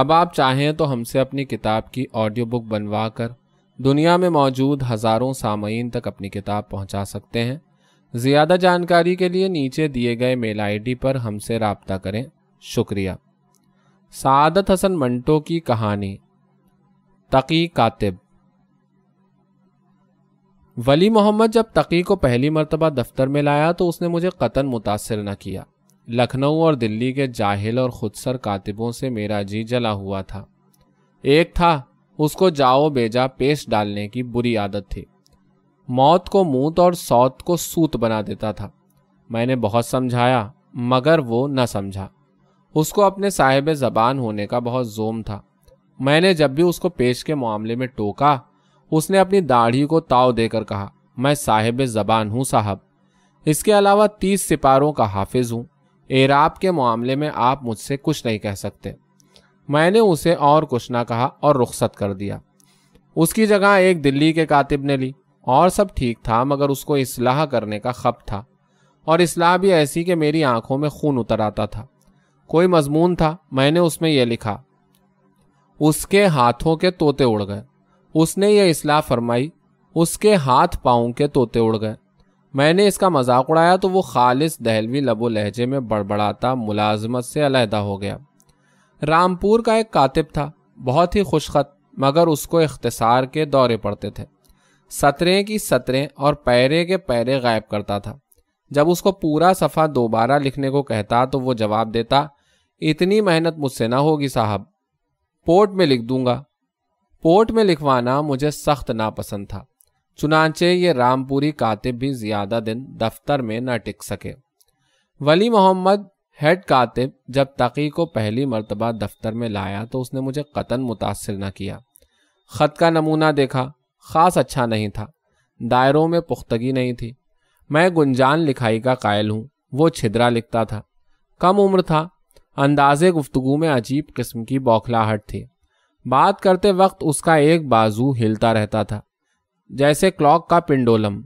अब आप चाहें तो हमसे अपनी किताब की ऑडियो बुक बनवा कर दुनिया में मौजूद हज़ारों सामीन तक अपनी किताब पहुंचा सकते हैं ज़्यादा जानकारी के लिए नीचे दिए गए मेल आईडी पर हमसे रबता करें शुक्रिया सादत हसन मंटो की कहानी तकी कातिब वली मोहम्मद जब तकी को पहली मरतबा दफ्तर में लाया तो उसने मुझे कतन मुतासर न किया लखनऊ और दिल्ली के जाहिल और खुदसर कातिबों से मेरा जी जला हुआ था एक था उसको जाओ बेजा पेश डालने की बुरी आदत थी मौत को मूत और सौत को सूत बना देता था मैंने बहुत समझाया मगर वो न समझा उसको अपने साहिब जबान होने का बहुत जोम था मैंने जब भी उसको पेश के मामले में टोका उसने अपनी दाढ़ी को ताव देकर कहा मैं साहिब जबान हूँ साहब इसके अलावा तीस सिपारों का हाफिज हूँ एराब के मामले में आप मुझसे कुछ नहीं कह सकते मैंने उसे और कुछ ना कहा और रुखसत कर दिया उसकी जगह एक दिल्ली के कातिब ने ली और सब ठीक था मगर उसको इसलाह करने का खप था और इसलाह भी ऐसी कि मेरी आंखों में खून उतर आता था कोई मजमून था मैंने उसमें यह लिखा उसके हाथों के तोते उड़ गए उसने यह इसलाह फरमाई उसके हाथ पाओं के तोते उड़ गए मैंने इसका मजाक उड़ाया तो वो खालिस दहलवी लबो लहजे में बड़बड़ाता मुलाजमत से अलहदा हो गया रामपुर का एक कातिब था बहुत ही खुशखत मगर उसको इख्तसार के दौरे पड़ते थे सतरे की सतरे और पैरे के पैरे गायब करता था जब उसको पूरा सफ़ा दोबारा लिखने को कहता तो वो जवाब देता इतनी मेहनत मुझसे ना होगी साहब पोर्ट में लिख दूंगा पोर्ट में लिखवाना मुझे सख्त नापसंद था चुनाचे ये रामपुरी कातिब भी ज़्यादा दिन दफ्तर में न टिक सके वली मोहम्मद हेड कातिब जब तकी को पहली मरतबा दफ्तर में लाया तो उसने मुझे कतन मुतासर न किया ख़त का नमूना देखा ख़ास अच्छा नहीं था दायरों में पुख्तगी नहीं थी मैं गुंजान लिखाई का कायल हूँ वो छिदरा लिखता था कम उम्र था अंदाजे गुफ्तगु में अजीब किस्म की बौखलाहट थी बात करते वक्त उसका एक बाजू हिलता रहता था जैसे क्लॉक का पिंडोलम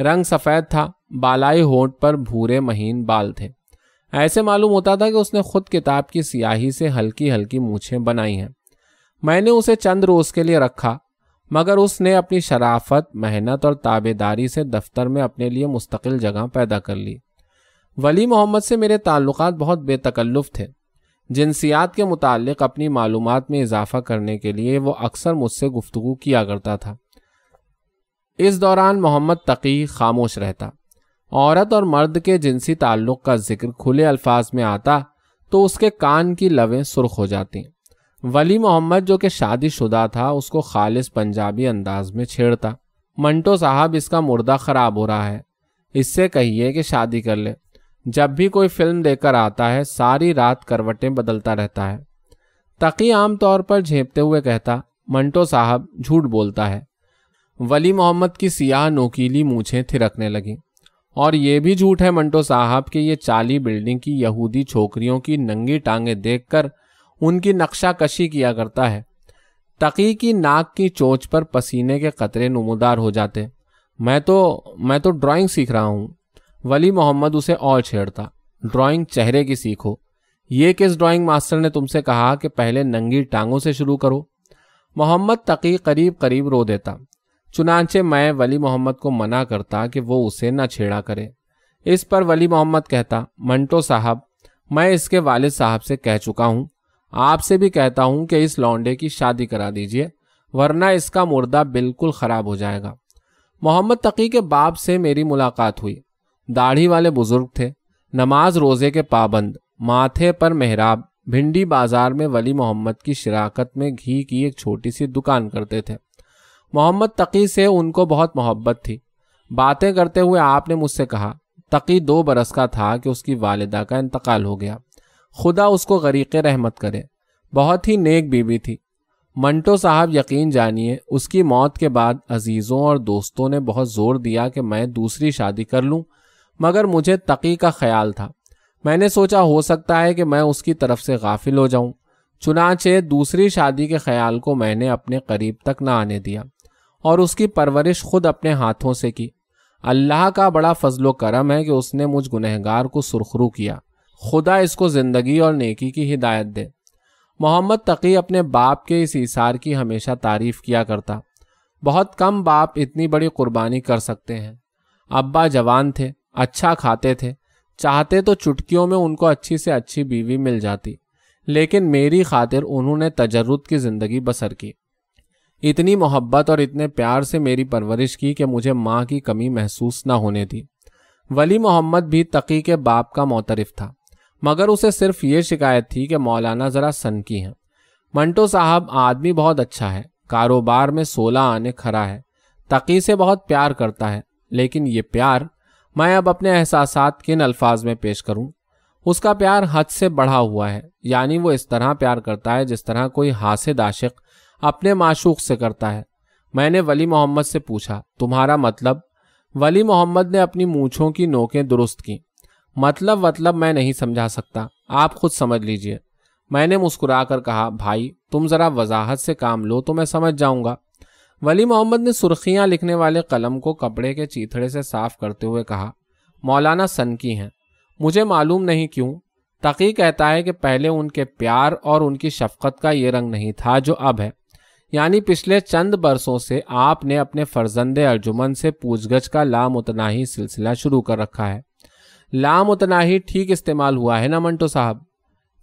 रंग सफ़ेद था बालाई होंठ पर भूरे महीन बाल थे ऐसे मालूम होता था कि उसने खुद किताब की सियाही से हल्की हल्की मूछें बनाई हैं मैंने उसे चंद रोज़ के लिए रखा मगर उसने अपनी शराफत मेहनत और ताबेदारी से दफ्तर में अपने लिए मुस्तकिल जगह पैदा कर ली वली मोहम्मद से मेरे ताल्लुक बहुत बेतकल्लुफ़ थे जिनसियात के मुतालिक अपनी मालूम में इजाफा करने के लिए वो अक्सर मुझसे गुफ्तु किया करता था इस दौरान मोहम्मद तकी खामोश रहता औरत और मर्द के जिनसी ताल्लुक का जिक्र खुले अल्फाज में आता तो उसके कान की लवें सुर्ख हो जाती वली मोहम्मद जो कि शादी शुदा था उसको खालिश पंजाबी अंदाज में छेड़ता मंटो साहब इसका मुर्दा खराब हो रहा है इससे कहिए कि शादी कर ले जब भी कोई फिल्म देकर आता है सारी रात करवटें बदलता रहता है तकी आमतौर पर झेपते हुए कहता मंटो साहब झूठ बोलता है वली मोहम्मद की सियाह नोकीली मूछें थिरकने लगी और ये भी झूठ है मंटो साहब के ये चाली बिल्डिंग की यहूदी छोकरियों की नंगी देख कर उनकी नक्शा कशी किया करता है तकी की नाक की चोच पर पसीने के कतरे नमोदार हो जाते मैं तो मैं तो ड्राइंग सीख रहा हूँ वली मोहम्मद उसे और छेड़ता ड्राइंग चेहरे की सीखो ये किस ड्राइंग मास्टर ने तुमसे कहा कि पहले नंगी टांगों से शुरू करो मोहम्मद तकी करीब करीब रो देता चुनाचे मैं वली मोहम्मद को मना करता कि वो उसे ना छेड़ा करे इस पर वली मोहम्मद कहता मंटो साहब मैं इसके वाल साहब से कह चुका हूँ आपसे भी कहता हूँ कि इस लौंडे की शादी करा दीजिए वरना इसका मुर्दा बिल्कुल ख़राब हो जाएगा मोहम्मद तकी के बाप से मेरी मुलाकात हुई दाढ़ी वाले बुजुर्ग थे नमाज रोज़े के पाबंद माथे पर मेहराब भिंडी बाजार में वली मोहम्मद की शराकत में घी की एक छोटी सी दुकान करते थे मोहम्मद तकी से उनको बहुत मोहब्बत थी बातें करते हुए आपने मुझसे कहा तकी दो बरस का था कि उसकी वालदा का इंतकाल हो गया खुदा उसको गरीक रहमत करे बहुत ही नेक बीबी थी मंटो साहब यकीन जानिए उसकी मौत के बाद अजीज़ों और दोस्तों ने बहुत ज़ोर दिया कि मैं दूसरी शादी कर लूँ मगर मुझे तकी का ख्याल था मैंने सोचा हो सकता है कि मैं उसकी तरफ से गाफिल हो जाऊं चुनाचे दूसरी शादी के ख्याल को मैंने अपने करीब तक न आने दिया और उसकी परवरिश खुद अपने हाथों से की अल्लाह का बड़ा फजलो करम है कि उसने मुझ गुनहगार को सुरखरू किया खुदा इसको ज़िंदगी और नेकी की हिदायत दे मोहम्मद तकी अपने बाप के इस इशार की हमेशा तारीफ किया करता बहुत कम बाप इतनी बड़ी कुर्बानी कर सकते हैं अब्बा जवान थे अच्छा खाते थे चाहते तो चुटकियों में उनको अच्छी से अच्छी बीवी मिल जाती लेकिन मेरी खातिर उन्होंने तजर्रुद की ज़िंदगी बसर की इतनी मोहब्बत और इतने प्यार से मेरी परवरिश की कि मुझे माँ की कमी महसूस न होने दी वली मोहम्मद भी तकी के बाप का मोतरफ था मगर उसे सिर्फ ये शिकायत थी कि मौलाना ज़रा सनकी हैं मंटो साहब आदमी बहुत अच्छा है कारोबार में सोलह आने खरा है तकी से बहुत प्यार करता है लेकिन ये प्यार मैं अब अपने एहसास किन अल्फाज में पेश करूँ उसका प्यार हद से बढ़ा हुआ है यानी वो इस तरह प्यार करता है जिस तरह कोई हासिद आशिक अपने माशूक से करता है मैंने वली मोहम्मद से पूछा तुम्हारा मतलब वली मोहम्मद ने अपनी मूछों की नोकें दुरुस्त की मतलब मतलब मैं नहीं समझा सकता आप खुद समझ लीजिए मैंने मुस्कुरा कर कहा भाई तुम ज़रा वजाहत से काम लो तो मैं समझ जाऊंगा वली मोहम्मद ने सुर्खियाँ लिखने वाले कलम को कपड़े के चीथड़े से साफ करते हुए कहा मौलाना सनकी हैं मुझे मालूम नहीं क्यों तकी कहता है कि पहले उनके प्यार और उनकी शफकत का ये रंग नहीं था जो अब है यानी पिछले चंद बरसों से आपने अपने फर्जंदे अर्जुमन से पूछगछ का लाम उतना ही सिलसिला शुरू कर रखा है लाम उतना ही ठीक इस्तेमाल हुआ है ना मंटो साहब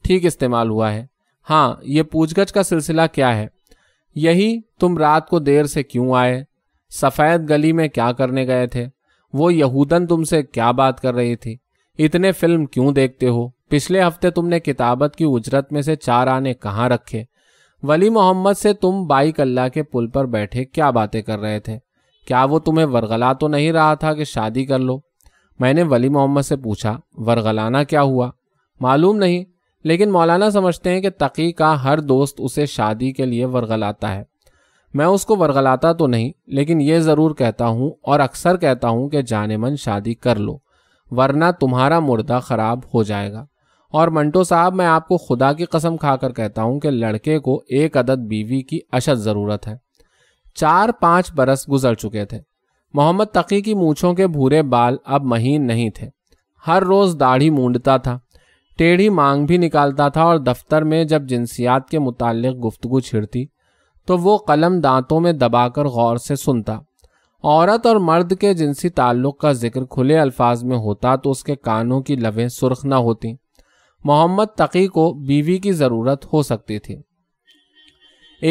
ठीक इस्तेमाल हुआ है हाँ ये पूछगछ का सिलसिला क्या है यही तुम रात को देर से क्यों आए सफ़ेद गली में क्या करने गए थे वो यहूदन तुमसे क्या बात कर रही थी इतने फिल्म क्यों देखते हो पिछले हफ्ते तुमने किताबत की उजरत में से चार आने कहाँ रखे वली मोहम्मद से तुम बाई कल्ला के पुल पर बैठे क्या बातें कर रहे थे क्या वो तुम्हें वरगला तो नहीं रहा था कि शादी कर लो मैंने वली मोहम्मद से पूछा वरगलाना क्या हुआ मालूम नहीं लेकिन मौलाना समझते हैं कि तकी का हर दोस्त उसे शादी के लिए वरगलाता है मैं उसको वरगलाता तो नहीं लेकिन ये ज़रूर कहता हूँ और अक्सर कहता हूँ कि जाने मन शादी कर लो वरना तुम्हारा मुर्दा ख़राब हो जाएगा और मंटो साहब मैं आपको खुदा की कसम खाकर कहता हूं कि लड़के को एक अदद बीवी की अशद ज़रूरत है चार पाँच बरस गुजर चुके थे मोहम्मद तकी की मूछों के भूरे बाल अब महीन नहीं थे हर रोज़ दाढ़ी मूंडता था टेढ़ी मांग भी निकालता था और दफ्तर में जब जिनसियात के मुतालिक गुफ्तु छिड़ती तो वो कलम दांतों में दबाकर गौर से सुनता औरत और मर्द के जिनसी ताल्लुक़ का जिक्र खुले अल्फाज में होता तो उसके कानों की लवें सुर्ख न होती मोहम्मद तकी को बीवी की ज़रूरत हो सकती थी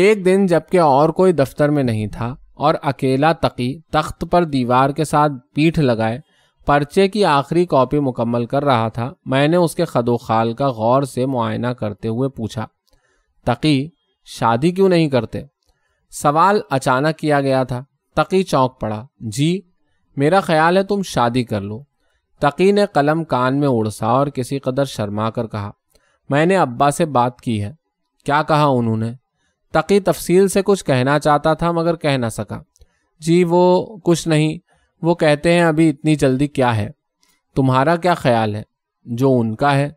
एक दिन जबकि और कोई दफ्तर में नहीं था और अकेला तकी तख्त पर दीवार के साथ पीठ लगाए पर्चे की आखिरी कॉपी मुकम्मल कर रहा था मैंने उसके खदोखाल का गौर से मुआयना करते हुए पूछा तकी शादी क्यों नहीं करते सवाल अचानक किया गया था तकी चौंक पड़ा जी मेरा ख्याल है तुम शादी कर लो तकी ने कलम कान में उड़सा और किसी कदर शर्मा कर कहा मैंने अब्बा से बात की है क्या कहा उन्होंने तकी तफसील से कुछ कहना चाहता था मगर कह ना सका जी वो कुछ नहीं वो कहते हैं अभी इतनी जल्दी क्या है तुम्हारा क्या ख्याल है जो उनका है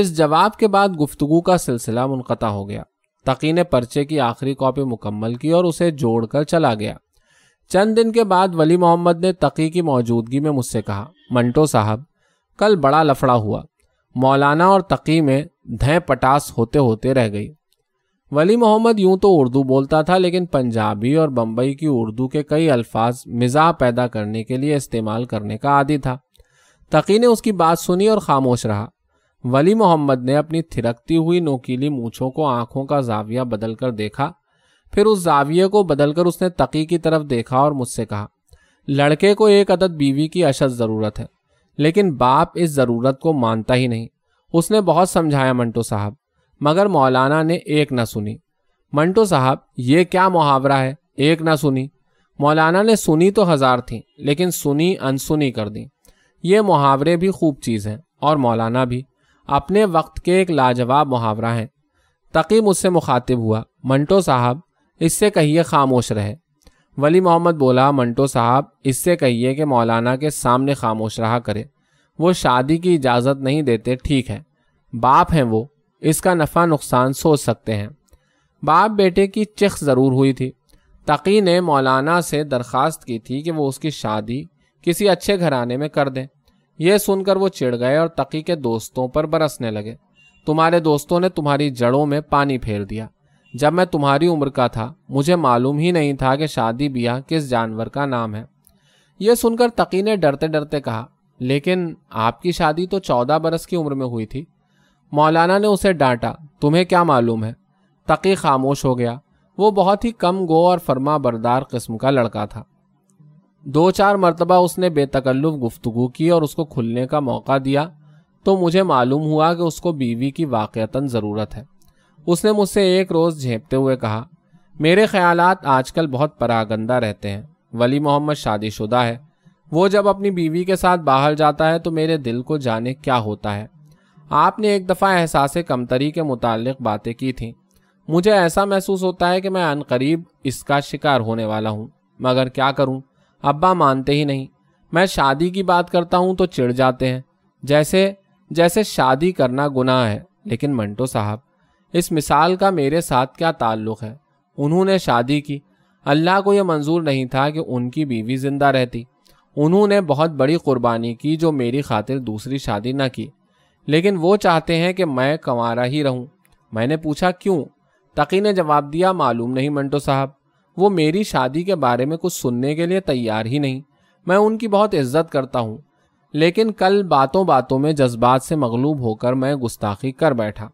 इस जवाब के बाद गुफ्तगु का सिलसिला मुनक़ा हो गया तकी ने पर्चे की आखिरी कॉपी मुकम्मल की और उसे जोड़कर चला गया चंद दिन के बाद वली मोहम्मद ने तकी की मौजूदगी में मुझसे कहा मंटो साहब कल बड़ा लफड़ा हुआ मौलाना और तकी में धय पटास होते होते रह गई वली मोहम्मद यूं तो उर्दू बोलता था लेकिन पंजाबी और बम्बई की उर्दू के कई अल्फाज मिजा पैदा करने के लिए इस्तेमाल करने का आदि था तकी ने उसकी बात सुनी और खामोश रहा वली मोहम्मद ने अपनी थिरकती हुई नोकीली मूछों को आंखों का जाविया बदल कर देखा फिर उस जाविये को बदलकर उसने तकी की तरफ देखा और मुझसे कहा लड़के को एक अदद बीवी की अशद ज़रूरत है लेकिन बाप इस ज़रूरत को मानता ही नहीं उसने बहुत समझाया मंटो साहब मगर मौलाना ने एक ना सुनी मंटो साहब ये क्या मुहावरा है एक ना सुनी मौलाना ने सुनी तो हज़ार थी लेकिन सुनी अनसुनी कर दी ये मुहावरे भी खूब चीज़ हैं और मौलाना भी अपने वक्त के एक लाजवाब मुहावरा हैं तकी मुझसे मुखातिब हुआ मंटो साहब इससे कहिए खामोश रहे वली मोहम्मद बोला मंटो साहब इससे कहिए कि मौलाना के सामने खामोश रहा करे वो शादी की इजाज़त नहीं देते ठीक है बाप हैं वो इसका नफ़ा नुकसान सोच सकते हैं बाप बेटे की चिख ज़रूर हुई थी तकी ने मौलाना से दरख्वास्त की थी कि वो उसकी शादी किसी अच्छे घराने में कर दें यह सुनकर वो चिड़ गए और तकी के दोस्तों पर बरसने लगे तुम्हारे दोस्तों ने तुम्हारी जड़ों में पानी फेर दिया जब मैं तुम्हारी उम्र का था मुझे मालूम ही नहीं था कि शादी ब्याह किस जानवर का नाम है यह सुनकर तकी ने डरते डरते कहा लेकिन आपकी शादी तो चौदह बरस की उम्र में हुई थी मौलाना ने उसे डांटा तुम्हें क्या मालूम है तकी खामोश हो गया वो बहुत ही कम गो और फरमा बरदार किस्म का लड़का था दो चार मरतबा उसने बेतकल्लुफ गुफ्तु की और उसको खुलने का मौका दिया तो मुझे मालूम हुआ कि उसको बीवी की वाक़ता ज़रूरत है उसने मुझसे एक रोज़ झेपते हुए कहा मेरे ख्यालात आजकल बहुत परागंदा रहते हैं वली मोहम्मद शादीशुदा है वो जब अपनी बीवी के साथ बाहर जाता है तो मेरे दिल को जाने क्या होता है आपने एक दफ़ा एहसास कमतरी के मुतल बातें की थी मुझे ऐसा महसूस होता है कि मैं अनकरीब इसका शिकार होने वाला हूँ मगर क्या करूँ अब्बा मानते ही नहीं मैं शादी की बात करता हूँ तो चिढ़ जाते हैं जैसे जैसे शादी करना गुनाह है लेकिन मंटो साहब इस मिसाल का मेरे साथ क्या ताल्लुक है उन्होंने शादी की अल्लाह को यह मंजूर नहीं था कि उनकी बीवी जिंदा रहती उन्होंने बहुत बड़ी कुर्बानी की जो मेरी खातिर दूसरी शादी ना की लेकिन वो चाहते हैं कि मैं कंवारा ही रहूं मैंने पूछा क्यों तकी ने जवाब दिया मालूम नहीं मंटो साहब वो मेरी शादी के बारे में कुछ सुनने के लिए तैयार ही नहीं मैं उनकी बहुत इज्जत करता हूँ लेकिन कल बातों बातों में जज्बात से मगलूब होकर मैं गुस्ताखी कर बैठा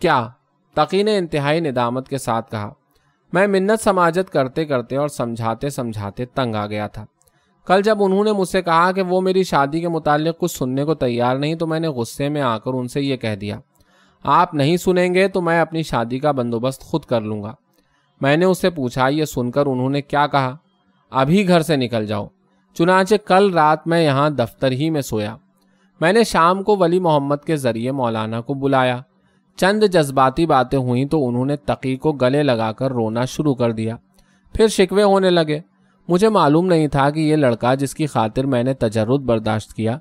क्या तकी ने इंतहाई निदामत के साथ कहा मैं मिन्नत समाजत करते करते और समझाते समझाते तंग आ गया था कल जब उन्होंने मुझसे कहा कि वो मेरी शादी के मुतालिक कुछ सुनने को तैयार नहीं तो मैंने गुस्से में आकर उनसे ये कह दिया आप नहीं सुनेंगे तो मैं अपनी शादी का बंदोबस्त खुद कर लूँगा मैंने उससे पूछा ये सुनकर उन्होंने क्या कहा अभी घर से निकल जाओ चुनाचे कल रात मैं यहाँ दफ्तर ही में सोया मैंने शाम को वली मोहम्मद के ज़रिए मौलाना को बुलाया चंद जज्बाती बातें हुई तो उन्होंने तकी को गले लगाकर रोना शुरू कर दिया फिर शिकवे होने लगे मुझे मालूम नहीं था कि यह लड़का जिसकी खातिर मैंने तजरुद बर्दाश्त किया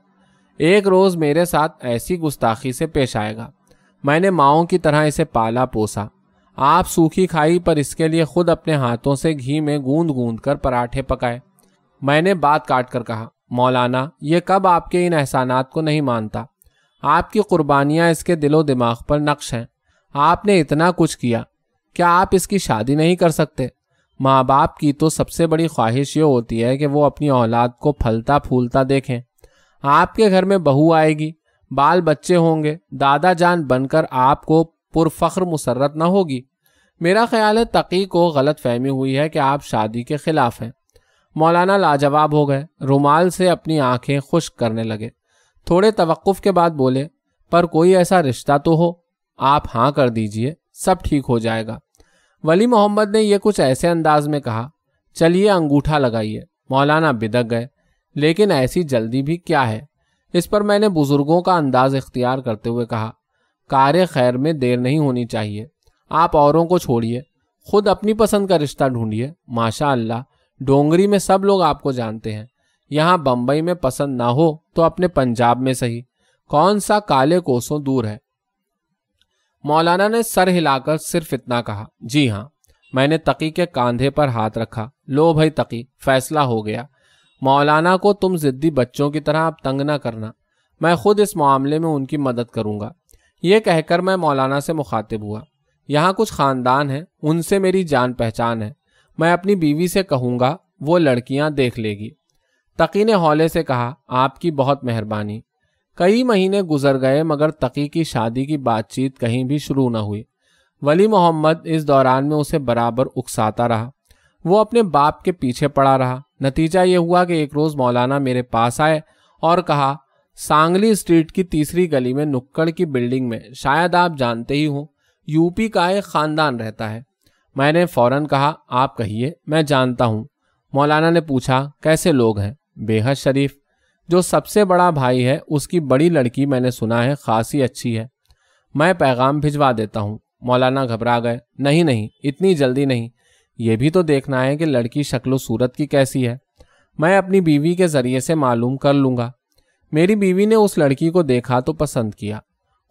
एक रोज़ मेरे साथ ऐसी गुस्ताखी से पेश आएगा मैंने माओ की तरह इसे पाला पोसा आप सूखी खाई पर इसके लिए खुद अपने हाथों से घी में गूंद गूंद कर पराठे पकाए मैंने बात काट कर कहा मौलाना ये कब आपके इन एहसानात को नहीं मानता आपकी कुर्बानियाँ इसके दिलो दिमाग पर नक्श हैं आपने इतना कुछ किया क्या आप इसकी शादी नहीं कर सकते माँ बाप की तो सबसे बड़ी ख्वाहिश ये होती है कि वो अपनी औलाद को फलता फूलता देखें आपके घर में बहू आएगी बाल बच्चे होंगे दादा जान बनकर आपको पुरफख्र मुसरत ना होगी मेरा ख्याल है तकी को गलत फहमी हुई है कि आप शादी के खिलाफ हैं मौलाना लाजवाब हो गए रुमाल से अपनी आंखें खुश्क करने लगे थोड़े तवक़ के बाद बोले पर कोई ऐसा रिश्ता तो हो आप हाँ कर दीजिए सब ठीक हो जाएगा वली मोहम्मद ने यह कुछ ऐसे अंदाज में कहा चलिए अंगूठा लगाइए मौलाना बिदक गए लेकिन ऐसी जल्दी भी क्या है इस पर मैंने बुज़ुर्गों का अंदाज इख्तियार करते हुए कहा कार्य खैर में देर नहीं होनी चाहिए आप औरों को छोड़िए खुद अपनी पसंद का रिश्ता ढूंढिए माशा अल्लाह डोंगरी में सब लोग आपको जानते हैं यहाँ बम्बई में पसंद ना हो तो अपने पंजाब में सही कौन सा काले कोसों दूर है मौलाना ने सर हिलाकर सिर्फ इतना कहा जी हाँ मैंने तकी के कांधे पर हाथ रखा लो भाई तकी फैसला हो गया मौलाना को तुम जिद्दी बच्चों की तरह अब तंग ना करना मैं खुद इस मामले में उनकी मदद करूंगा ये कहकर मैं मौलाना से मुखातिब हुआ यहाँ कुछ खानदान है उनसे मेरी जान पहचान है मैं अपनी बीवी से कहूंगा वो लड़कियां देख लेगी तकी ने हौले से कहा आपकी बहुत मेहरबानी कई महीने गुजर गए मगर तकी की शादी की बातचीत कहीं भी शुरू न हुई वली मोहम्मद इस दौरान में उसे बराबर उकसाता रहा वो अपने बाप के पीछे पड़ा रहा नतीजा ये हुआ कि एक रोज़ मौलाना मेरे पास आए और कहा सांगली स्ट्रीट की तीसरी गली में नुक्कड़ की बिल्डिंग में शायद आप जानते ही हों यूपी का एक ख़ानदान रहता है मैंने फौरन कहा आप कहिए मैं जानता हूँ मौलाना ने पूछा कैसे लोग हैं बेहद शरीफ जो सबसे बड़ा भाई है उसकी बड़ी लड़की मैंने सुना है खासी अच्छी है मैं पैगाम भिजवा देता हूँ मौलाना घबरा गए नहीं नहीं इतनी जल्दी नहीं ये भी तो देखना है कि लड़की शक्लो सूरत की कैसी है मैं अपनी बीवी के ज़रिए से मालूम कर लूँगा मेरी बीवी ने उस लड़की को देखा तो पसंद किया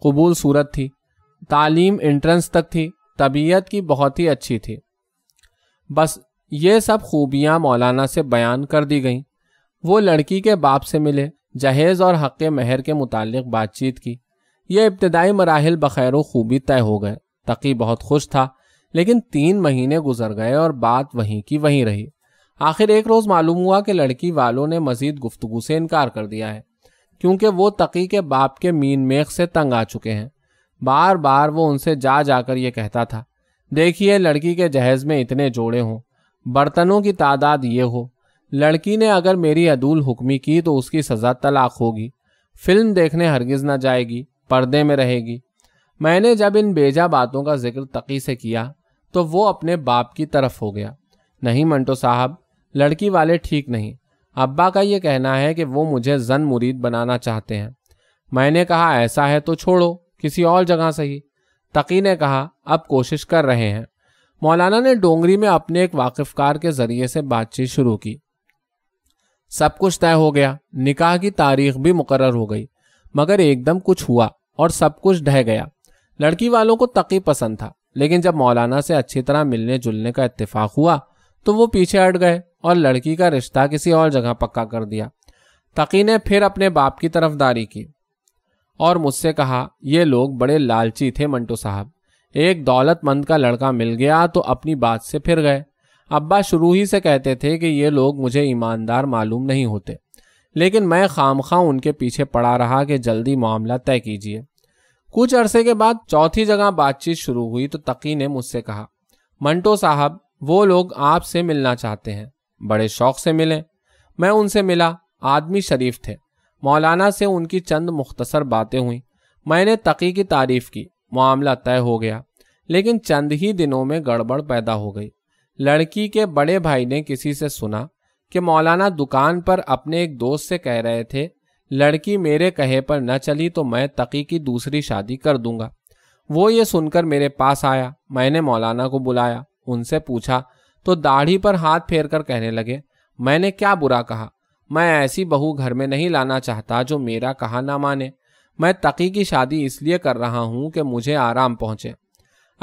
कबूल सूरत थी तालीम इंट्रेंस तक थी तबीयत की बहुत ही अच्छी थी बस ये सब खूबियाँ मौलाना से बयान कर दी गईं वो लड़की के बाप से मिले जहेज़ और हक़ महर के मुतालिक बातचीत की ये इब्तदाई मराहल बखैर खूबी तय हो गए तकी बहुत खुश था लेकिन तीन महीने गुजर गए और बात वहीं की वहीं रही आखिर एक रोज़ मालूम हुआ कि लड़की वालों ने मजीद गुफ्तगु से इनकार कर दिया है क्योंकि वो तकी के बाप के मीन मेख से तंग आ चुके हैं बार बार वो उनसे जा जाकर यह कहता था देखिए लड़की के जहेज़ में इतने जोड़े हों बर्तनों की तादाद ये हो लड़की ने अगर मेरी अदूल हुक्मी की तो उसकी सज़ा तलाक होगी फिल्म देखने हरगिज़ ना जाएगी पर्दे में रहेगी मैंने जब इन बेजा बातों का जिक्र तकी से किया तो वो अपने बाप की तरफ हो गया नहीं मंटो साहब लड़की वाले ठीक नहीं अब्बा का ये कहना है कि वो मुझे जन मुरीद बनाना चाहते हैं मैंने कहा ऐसा है तो छोड़ो किसी और जगह सही तकी ने कहा अब कोशिश कर रहे हैं मौलाना ने डोंगरी में अपने एक वाकफकार के ज़रिए से बातचीत शुरू की सब कुछ तय हो गया निकाह की तारीख भी मुकर्र हो गई मगर एकदम कुछ हुआ और सब कुछ ढह गया लड़की वालों को तकी पसंद था लेकिन जब मौलाना से अच्छी तरह मिलने जुलने का इत्तेफाक हुआ तो वो पीछे हट गए और लड़की का रिश्ता किसी और जगह पक्का कर दिया तकी ने फिर अपने बाप की तरफदारी की और मुझसे कहा ये लोग बड़े लालची थे मंटू साहब एक दौलतमंद का लड़का मिल गया तो अपनी बात से फिर गए अब्बा शुरू ही से कहते थे कि ये लोग मुझे ईमानदार मालूम नहीं होते लेकिन मैं खाम खां उनके पीछे पड़ा रहा कि जल्दी मामला तय कीजिए कुछ अरसे के बाद चौथी जगह बातचीत शुरू हुई तो तकी ने मुझसे कहा मंटो साहब वो लोग आपसे मिलना चाहते हैं बड़े शौक से मिले मैं उनसे मिला आदमी शरीफ थे मौलाना से उनकी चंद मुख्तसर बातें हुई मैंने तकी की तारीफ की मामला तय हो गया लेकिन चंद ही दिनों में गड़बड़ पैदा हो गई लड़की के बड़े भाई ने किसी से सुना कि मौलाना दुकान पर अपने एक दोस्त से कह रहे थे लड़की मेरे कहे पर न चली तो मैं तकी की दूसरी शादी कर दूंगा वो ये सुनकर मेरे पास आया मैंने मौलाना को बुलाया उनसे पूछा तो दाढ़ी पर हाथ फेर कर कहने लगे मैंने क्या बुरा कहा मैं ऐसी बहू घर में नहीं लाना चाहता जो मेरा कहा ना माने मैं तकी की शादी इसलिए कर रहा हूं कि मुझे आराम पहुंचे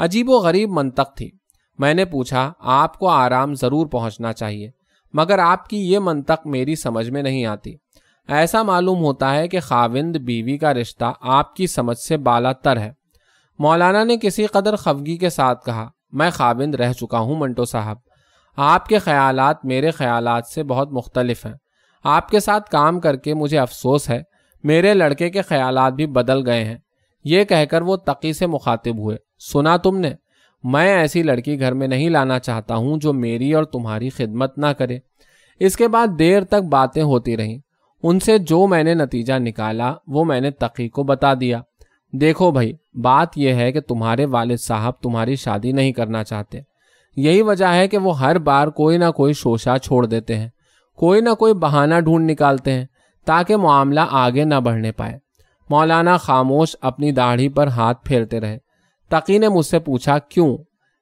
अजीब व गरीब मंतक थी मैंने पूछा आपको आराम ज़रूर पहुंचना चाहिए मगर आपकी ये मनतक मेरी समझ में नहीं आती ऐसा मालूम होता है कि खाविंद बीवी का रिश्ता आपकी समझ से बाला तर है मौलाना ने किसी कदर खफगी के साथ कहा मैं खाविंद रह चुका हूँ मंटो साहब आपके ख्याल मेरे ख्याल से बहुत मुख्तलिफ हैं आपके साथ काम करके मुझे अफसोस है मेरे लड़के के ख्याल भी बदल गए हैं ये कहकर वो तकी से मुखातिब हुए सुना तुमने मैं ऐसी लड़की घर में नहीं लाना चाहता हूं जो मेरी और तुम्हारी खिदमत ना करे इसके बाद देर तक बातें होती रहीं उनसे जो मैंने नतीजा निकाला वो मैंने तकी को बता दिया देखो भाई बात यह है कि तुम्हारे वालिद साहब तुम्हारी शादी नहीं करना चाहते यही वजह है कि वो हर बार कोई ना कोई शोशा छोड़ देते हैं कोई ना कोई बहाना ढूंढ निकालते हैं ताकि मामला आगे ना बढ़ने पाए मौलाना खामोश अपनी दाढ़ी पर हाथ फेरते रहे तकी ने मुझसे पूछा क्यों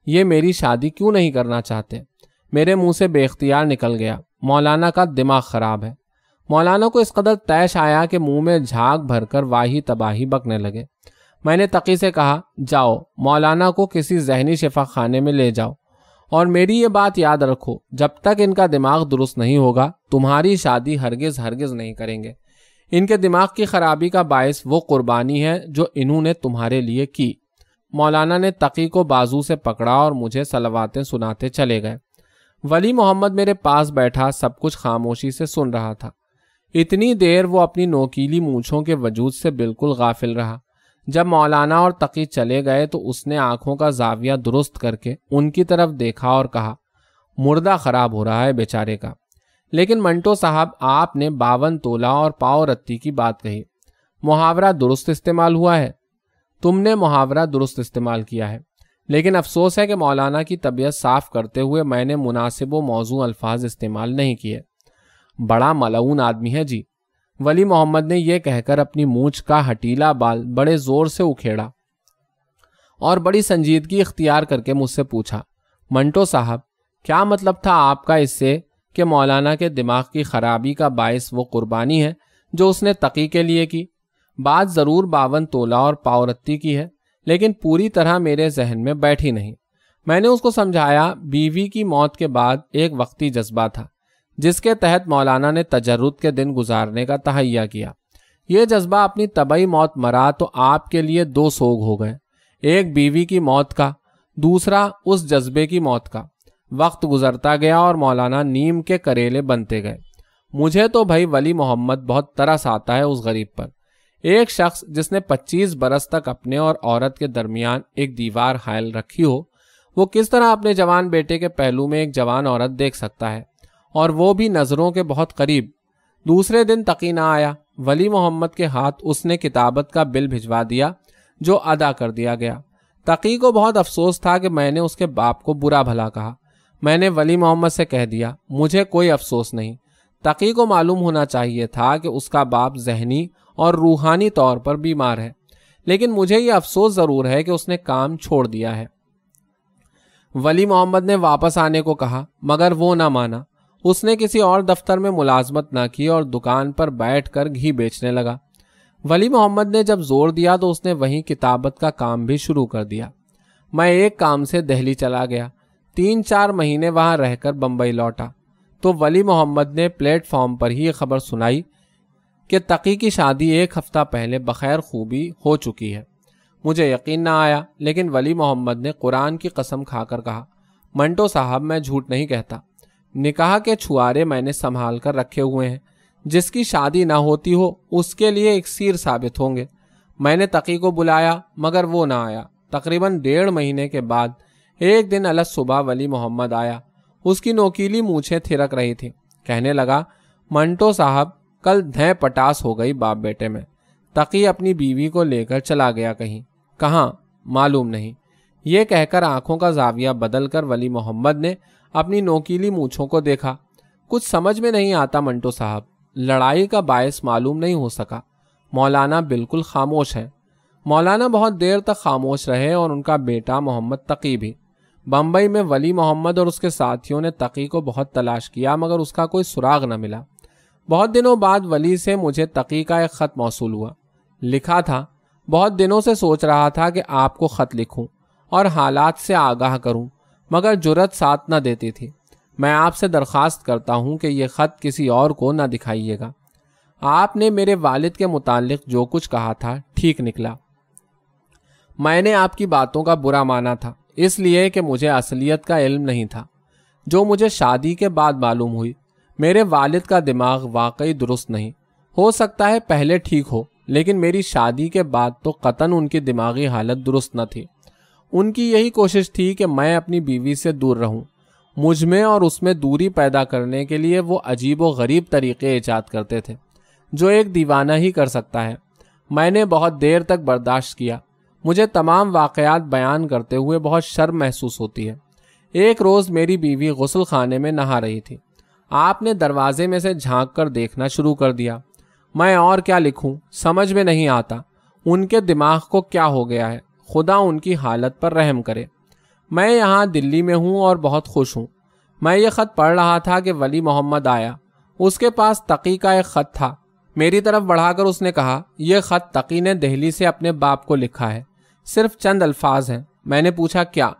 ये मेरी शादी क्यों नहीं करना चाहते मेरे मुंह से बेख्तियार निकल गया मौलाना का दिमाग ख़राब है मौलाना को इस कदर तयश आया कि मुंह में झाग भरकर वाही तबाही बकने लगे मैंने तकी से कहा जाओ मौलाना को किसी जहनी शिफा खाने में ले जाओ और मेरी ये बात याद रखो जब तक इनका दिमाग दुरुस्त नहीं होगा तुम्हारी शादी हरगिज़ हरगिज़ नहीं करेंगे इनके दिमाग की खराबी का बायस वो कुर्बानी है जो इन्होंने तुम्हारे लिए की मौलाना ने तकी को बाजू से पकड़ा और मुझे सलवातें सुनाते चले गए वली मोहम्मद मेरे पास बैठा सब कुछ खामोशी से सुन रहा था इतनी देर वो अपनी नोकीली मूछों के वजूद से बिल्कुल गाफिल रहा जब मौलाना और तकी चले गए तो उसने आंखों का जाविया दुरुस्त करके उनकी तरफ देखा और कहा मुर्दा खराब हो रहा है बेचारे का लेकिन मंटो साहब आपने बावन तोला और पाओ रत्ती की बात कही मुहावरा दुरुस्त इस्तेमाल हुआ है तुमने मुहावरा दुरुस्त इस्तेमाल किया है लेकिन अफसोस है कि मौलाना की तबीयत साफ करते हुए मैंने मुनासिब व मौजू अल्फाज इस्तेमाल नहीं किए बड़ा मलाउन आदमी है जी वली मोहम्मद ने यह कहकर अपनी मूछ का हटीला बाल बड़े जोर से उखेड़ा और बड़ी संजीदगी इख्तियार करके मुझसे पूछा मंटो साहब क्या मतलब था आपका इससे कि मौलाना के दिमाग की खराबी का बायस वो कुर्बानी है जो उसने तकी के लिए की बात ज़रूर बावन तोला और पावरत्ती की है लेकिन पूरी तरह मेरे जहन में बैठी नहीं मैंने उसको समझाया बीवी की मौत के बाद एक वक्ती जज्बा था जिसके तहत मौलाना ने तजरुद के दिन गुजारने का तहैया किया ये जज्बा अपनी तबई मौत मरा तो आपके लिए दो सोग हो गए एक बीवी की मौत का दूसरा उस जज्बे की मौत का वक्त गुजरता गया और मौलाना नीम के करेले बनते गए मुझे तो भाई वली मोहम्मद बहुत तरस आता है उस गरीब पर एक शख्स जिसने 25 बरस तक अपने और औरत के दरमियान एक दीवार हायल रखी हो वो किस तरह अपने जवान बेटे के पहलू में एक जवान औरत देख सकता है और वो भी नज़रों के बहुत करीब दूसरे दिन तकीना आया वली मोहम्मद के हाथ उसने किताबत का बिल भिजवा दिया जो अदा कर दिया गया तकी को बहुत अफसोस था कि मैंने उसके बाप को बुरा भला कहा मैंने वली मोहम्मद से कह दिया मुझे कोई अफसोस नहीं तकी को मालूम होना चाहिए था कि उसका बाप जहनी और रूहानी तौर पर बीमार है लेकिन मुझे यह अफसोस ज़रूर है कि उसने काम छोड़ दिया है वली मोहम्मद ने वापस आने को कहा मगर वो ना माना उसने किसी और दफ्तर में मुलाजमत ना की और दुकान पर बैठकर घी बेचने लगा वली मोहम्मद ने जब जोर दिया तो उसने वहीं किताबत का काम भी शुरू कर दिया मैं एक काम से दहली चला गया तीन चार महीने वहां रहकर बंबई लौटा तो वली मोहम्मद ने प्लेटफॉर्म पर ही खबर सुनाई कि तकी की शादी एक हफ्ता पहले बखैर खूबी हो चुकी है मुझे यकीन ना आया लेकिन वली मोहम्मद ने कुरान की कसम खाकर कहा मंटो साहब मैं झूठ नहीं कहता निकाह के छुआरे मैंने संभाल कर रखे हुए हैं जिसकी शादी ना होती हो उसके लिए एक सिर साबित होंगे मैंने तकी को बुलाया मगर वो ना आया तकरीबन डेढ़ महीने के बाद एक दिन अलग सुबह वली मोहम्मद आया उसकी नोकीली मूछें थिरक रही थी कहने लगा मंटो साहब कल धय पटास हो गई बाप बेटे में तकी अपनी बीवी को लेकर चला गया कहीं कहा मालूम नहीं ये कहकर आंखों का जाविया बदलकर वली मोहम्मद ने अपनी नोकीली मूछों को देखा कुछ समझ में नहीं आता मंटो साहब लड़ाई का बायस मालूम नहीं हो सका मौलाना बिल्कुल खामोश है मौलाना बहुत देर तक खामोश रहे और उनका बेटा मोहम्मद तकी भी बम्बई में वली मोहम्मद और उसके साथियों ने तकी को बहुत तलाश किया मगर उसका कोई सुराग न मिला बहुत दिनों बाद वली से मुझे तकी का एक ख़त मौसू हुआ लिखा था बहुत दिनों से सोच रहा था कि आपको ख़त लिखूं और हालात से आगाह करूं, मगर जुरत साथ न देती थी मैं आपसे दरख्वास्त करता हूं कि यह ख़त किसी और को ना दिखाइएगा आपने मेरे वालिद के मुतालिक जो कुछ कहा था ठीक निकला मैंने आपकी बातों का बुरा माना था इसलिए कि मुझे असलियत का इल्म नहीं था जो मुझे शादी के बाद मालूम हुई मेरे वालिद का दिमाग वाकई दुरुस्त नहीं हो सकता है पहले ठीक हो लेकिन मेरी शादी के बाद तो कतन उनकी दिमागी हालत दुरुस्त न थी उनकी यही कोशिश थी कि मैं अपनी बीवी से दूर रहूं मुझ में और उसमें दूरी पैदा करने के लिए वो अजीब व गरीब तरीके ईजाद करते थे जो एक दीवाना ही कर सकता है मैंने बहुत देर तक बर्दाश्त किया मुझे तमाम वाक़ात बयान करते हुए बहुत शर्म महसूस होती है एक रोज़ मेरी बीवी गसल खाने में नहा रही थी आपने दरवाजे में से झांक कर देखना शुरू कर दिया मैं और क्या लिखूं समझ में नहीं आता उनके दिमाग को क्या हो गया है खुदा उनकी हालत पर रहम करे मैं यहाँ दिल्ली में हूँ और बहुत खुश हूँ मैं ये ख़त पढ़ रहा था कि वली मोहम्मद आया उसके पास तकी का एक ख़त था मेरी तरफ बढ़ाकर उसने कहा यह ख़त तकी ने दहली से अपने बाप को लिखा है सिर्फ चंद अल्फाज हैं मैंने पूछा क्या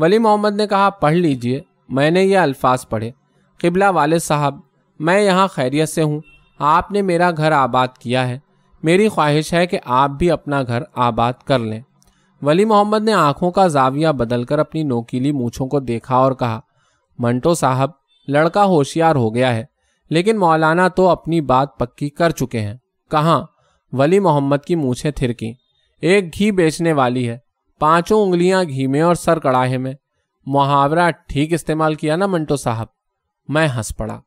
वली मोहम्मद ने कहा पढ़ लीजिए मैंने ये अल्फाज पढ़े किबला वाले साहब मैं यहाँ खैरियत से हूँ आपने मेरा घर आबाद किया है मेरी ख्वाहिश है कि आप भी अपना घर आबाद कर लें वली मोहम्मद ने आंखों का जाविया बदलकर अपनी नोकीली मूछों को देखा और कहा मंटो साहब लड़का होशियार हो गया है लेकिन मौलाना तो अपनी बात पक्की कर चुके हैं कहाँ वली मोहम्मद की मूछें थिरकी एक घी बेचने वाली है पांचों उंगलियां घी में और सर कड़ाहे में मुहावरा ठीक इस्तेमाल किया ना मंटो साहब मैं हंस पड़ा